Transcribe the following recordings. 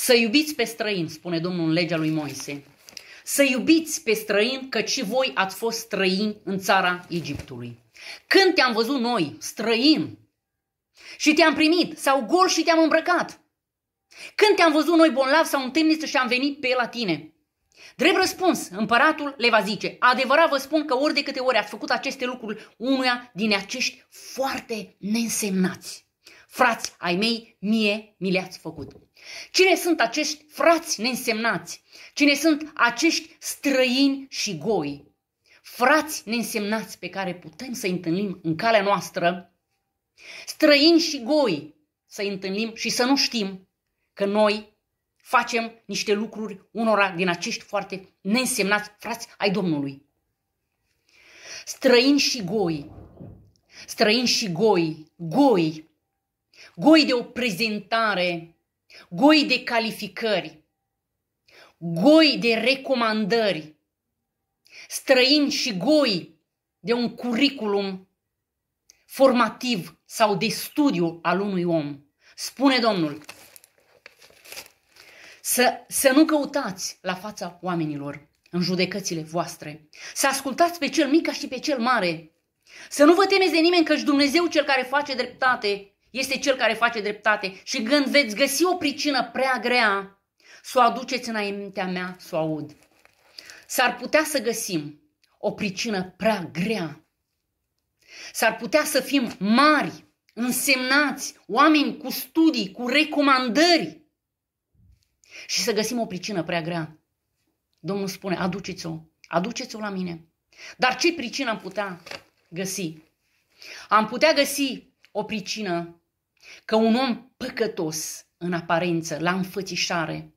Să iubiți pe străini, spune Domnul în legea lui Moise. Să iubiți pe străini, că și voi ați fost străini în țara Egiptului. Când te-am văzut noi, străini, și te-am primit, sau gol și te-am îmbrăcat, când te-am văzut noi bolnav sau în temniță și am venit pe la tine? Drept răspuns, împăratul le va zice, adevărat vă spun că ori de câte ori ați făcut aceste lucruri unuia din acești foarte nensemnați. Frați ai mei, mie mi le-ați făcut. Cine sunt acești frați neînsemnați? Cine sunt acești străini și goi? Frați neînsemnați pe care putem să-i întâlnim în calea noastră, străini și goi să-i întâlnim și să nu știm că noi facem niște lucruri unora din acești foarte neînsemnați frați ai Domnului. Străini și goi, străini și goi, goi, goi de o prezentare goi de calificări, goi de recomandări, străini și goi de un curriculum formativ sau de studiu al unui om. Spune Domnul, să, să nu căutați la fața oamenilor în judecățile voastre, să ascultați pe cel mic și pe cel mare, să nu vă temeți de nimeni căci Dumnezeu cel care face dreptate este cel care face dreptate și când veți găsi o pricină prea grea, să o aduceți înaintea mea, să o aud. S-ar putea să găsim o pricină prea grea. S-ar putea să fim mari, însemnați, oameni cu studii, cu recomandări și să găsim o pricină prea grea. Domnul spune, aduceți-o, aduceți-o la mine. Dar ce pricină am putea găsi? Am putea găsi o pricină că un om păcătos în aparență, la înfățișare,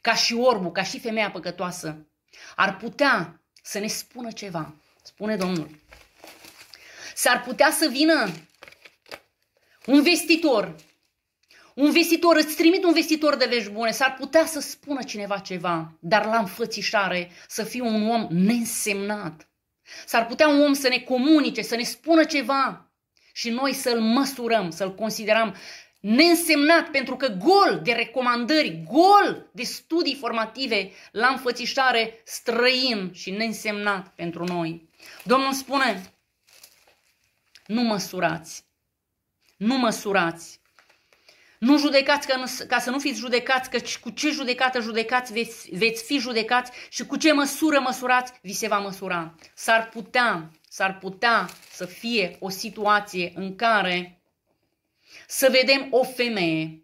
ca și orbul, ca și femeia păcătoasă, ar putea să ne spună ceva, spune Domnul. S-ar putea să vină un vestitor, un vestitor, îți trimit un vestitor de vești bune, s-ar putea să spună cineva ceva, dar la înfățișare să fie un om nensemnat. S-ar putea un om să ne comunice, să ne spună ceva, și noi să-l măsurăm, să-l considerăm neînsemnat pentru că gol de recomandări, gol de studii formative la înfățișare străin și neînsemnat pentru noi. Domnul spune, nu măsurați, nu măsurați, nu judecați ca, ca să nu fiți judecați, că cu ce judecată judecați veți, veți fi judecați și cu ce măsură măsurați vi se va măsura. S-ar putea s-ar putea să fie o situație în care să vedem o femeie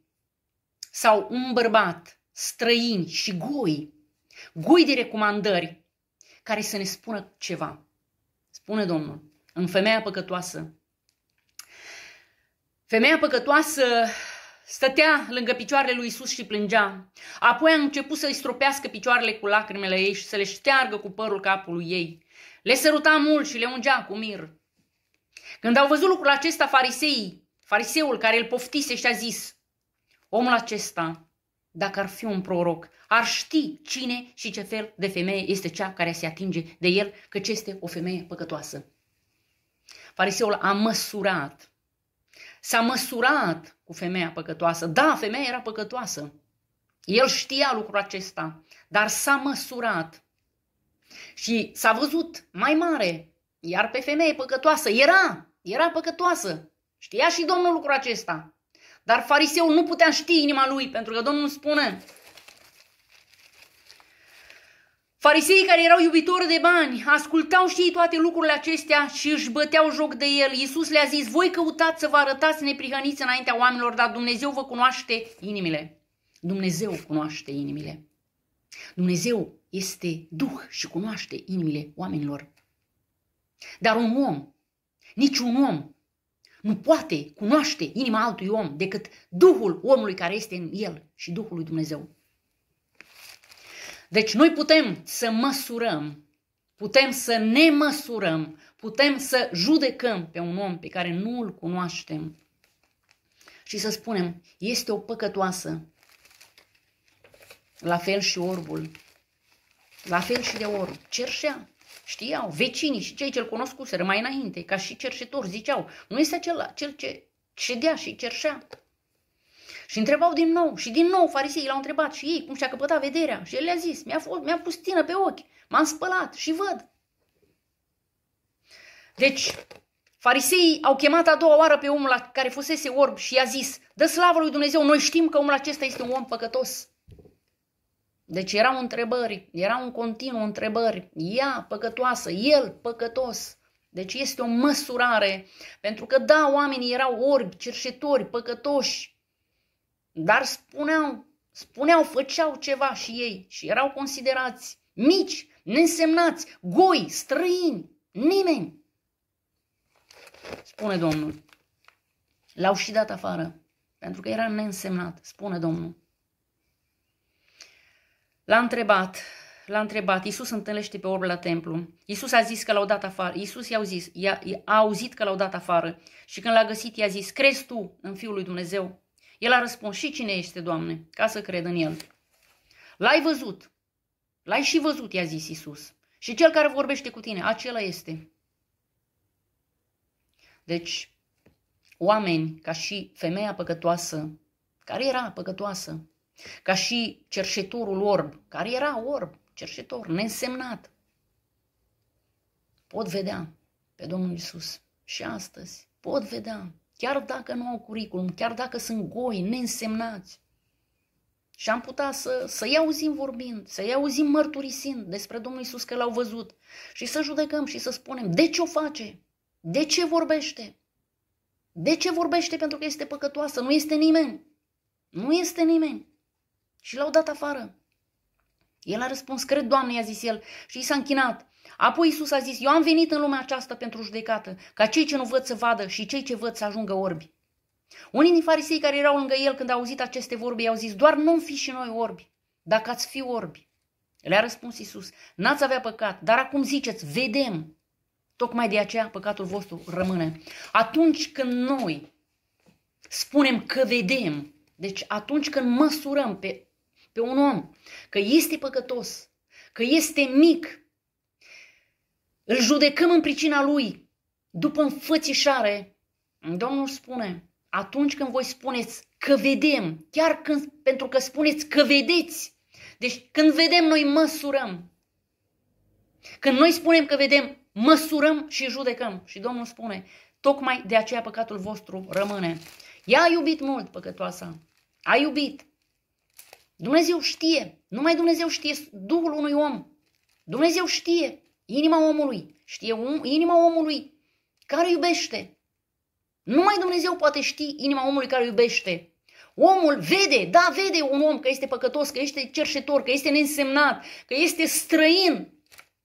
sau un bărbat străini și goi, goi de recomandări, care să ne spună ceva. Spune Domnul, în femeia păcătoasă, femeia păcătoasă stătea lângă picioarele lui Isus și plângea. Apoi a început să-i stropească picioarele cu lacrimele ei și să le șteargă cu părul capului ei. Le săruta mult și le ungea cu mir. Când au văzut lucrul acesta fariseii, fariseul care îl poftise și a zis, omul acesta, dacă ar fi un proroc, ar ști cine și ce fel de femeie este cea care se atinge de el, căci este o femeie păcătoasă. Fariseul a măsurat, s-a măsurat cu femeia păcătoasă. Da, femeia era păcătoasă. El știa lucrul acesta, dar s-a măsurat și s-a văzut mai mare, iar pe femeie păcătoasă era, era păcătoasă. Știa și Domnul lucrul acesta. Dar fariseul nu putea ști inima lui, pentru că Domnul spune Fariseii care erau iubitori de bani, ascultau și ei toate lucrurile acestea și își băteau joc de el. Iisus le-a zis, voi căutați să vă arătați neprihăniți înaintea oamenilor, dar Dumnezeu vă cunoaște inimile. Dumnezeu cunoaște inimile. Dumnezeu este Duh și cunoaște inimile oamenilor. Dar un om, niciun om, nu poate cunoaște inima altui om decât Duhul omului care este în el și Duhul lui Dumnezeu. Deci noi putem să măsurăm, putem să ne măsurăm, putem să judecăm pe un om pe care nu îl cunoaștem și să spunem, este o păcătoasă, la fel și orbul. La fel și de orb. Cerșea. Știau, vecinii și cei ce-l cunoscuseră mai înainte, ca și cerșetori, ziceau, nu este acela, cel ce ședea și cerșea. Și întrebau din nou, și din nou farisei l-au întrebat și ei cum și-a căpătat vederea. Și el le-a zis, mi-a, fost, mi-a pus tină pe ochi, m-am spălat și văd. Deci, fariseii au chemat a doua oară pe omul care fusese orb și i-a zis, dă slavă lui Dumnezeu, noi știm că omul acesta este un om păcătos. Deci erau întrebări, erau în continuu întrebări. Ea păcătoasă, el păcătos. Deci este o măsurare, pentru că da, oamenii erau orbi, cerșetori, păcătoși, dar spuneau, spuneau, făceau ceva și ei și erau considerați mici, nensemnați, goi, străini, nimeni. Spune Domnul. L-au și dat afară, pentru că era nensemnat, spune Domnul. L-a întrebat, l-a întrebat, Iisus întâlnește pe orb la templu. Iisus a zis că l-au dat afară. Iisus i-a zis, i-a, a auzit că l-au dat afară și când l-a găsit i-a zis, crezi tu în Fiul lui Dumnezeu? El a răspuns, și cine este, Doamne, ca să cred în el. L-ai văzut, l-ai și văzut, i-a zis Iisus. Și cel care vorbește cu tine, acela este. Deci, oameni ca și femeia păcătoasă, care era păcătoasă, ca și cerșetorul orb, care era orb, cerșetor, neînsemnat, pot vedea pe Domnul Isus și astăzi, pot vedea, chiar dacă nu au curriculum, chiar dacă sunt goi, nensemnați. Și am putea să, să-i auzim vorbind, să-i auzim mărturisind despre Domnul Isus că l-au văzut și să judecăm și să spunem de ce o face, de ce vorbește, de ce vorbește pentru că este păcătoasă, nu este nimeni, nu este nimeni și l-au dat afară. El a răspuns, cred, Doamne, i-a zis el, și i s-a închinat. Apoi Isus a zis, eu am venit în lumea aceasta pentru judecată, ca cei ce nu văd să vadă și cei ce văd să ajungă orbi. Unii din farisei care erau lângă el când au auzit aceste vorbe, i-au zis, doar nu fi și noi orbi, dacă ați fi orbi. Le-a răspuns Isus, n-ați avea păcat, dar acum ziceți, vedem. Tocmai de aceea păcatul vostru rămâne. Atunci când noi spunem că vedem, deci atunci când măsurăm pe pe un om că este păcătos, că este mic, îl judecăm în pricina lui, după înfățișare, Domnul spune, atunci când voi spuneți că vedem, chiar când, pentru că spuneți că vedeți, deci când vedem, noi măsurăm. Când noi spunem că vedem, măsurăm și judecăm. Și Domnul spune, tocmai de aceea păcatul vostru rămâne. Ea a iubit mult păcătoasa. A iubit. Dumnezeu știe, numai Dumnezeu știe duhul unui om. Dumnezeu știe inima omului, știe um, inima omului care iubește. Numai Dumnezeu poate ști inima omului care iubește. Omul vede, da, vede un om că este păcătos, că este cerșetor, că este neînsemnat, că este străin,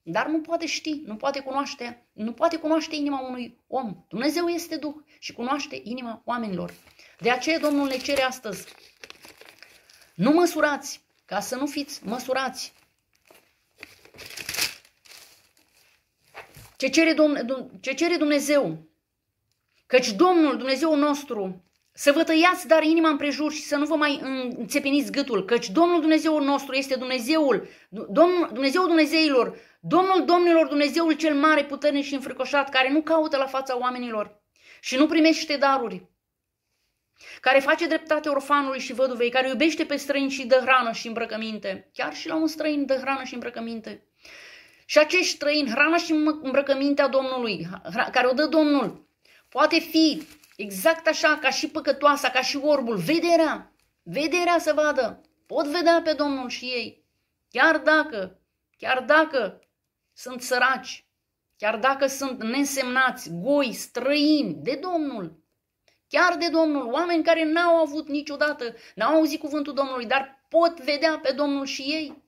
dar nu poate ști, nu poate cunoaște, nu poate cunoaște inima unui om. Dumnezeu este Duh și cunoaște inima oamenilor. De aceea Domnul ne cere astăzi nu măsurați, ca să nu fiți măsurați. Ce cere, Domne- ce cere Dumnezeu? Căci Domnul, Dumnezeu nostru, să vă tăiați dar inima împrejur și să nu vă mai înțepeniți gâtul, căci Domnul Dumnezeu nostru este Dumnezeul, Domnul, Dumnezeul Dumnezeilor, Domnul Domnilor, Dumnezeul cel mare, puternic și înfricoșat, care nu caută la fața oamenilor și nu primește daruri, care face dreptate orfanului și văduvei, care iubește pe străini și dă hrană și îmbrăcăminte. Chiar și la un străin dă hrană și îmbrăcăminte. Și acești străini, hrana și îmbrăcămintea Domnului, care o dă Domnul, poate fi exact așa ca și păcătoasa, ca și orbul, vederea, vederea să vadă, pot vedea pe Domnul și ei, chiar dacă, chiar dacă sunt săraci, chiar dacă sunt nesemnați, goi, străini de Domnul, Chiar de Domnul, oameni care n-au avut niciodată, n-au auzit cuvântul Domnului, dar pot vedea pe Domnul și ei.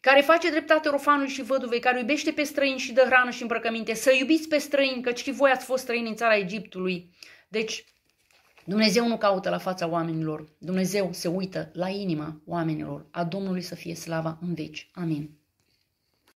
Care face dreptate rofanului și văduvei, care iubește pe străini și dă hrană și îmbrăcăminte, să iubiți pe străini, căci și voi ați fost străini în țara Egiptului. Deci, Dumnezeu nu caută la fața oamenilor, Dumnezeu se uită la inima oamenilor, a Domnului să fie slava în veci. Amin.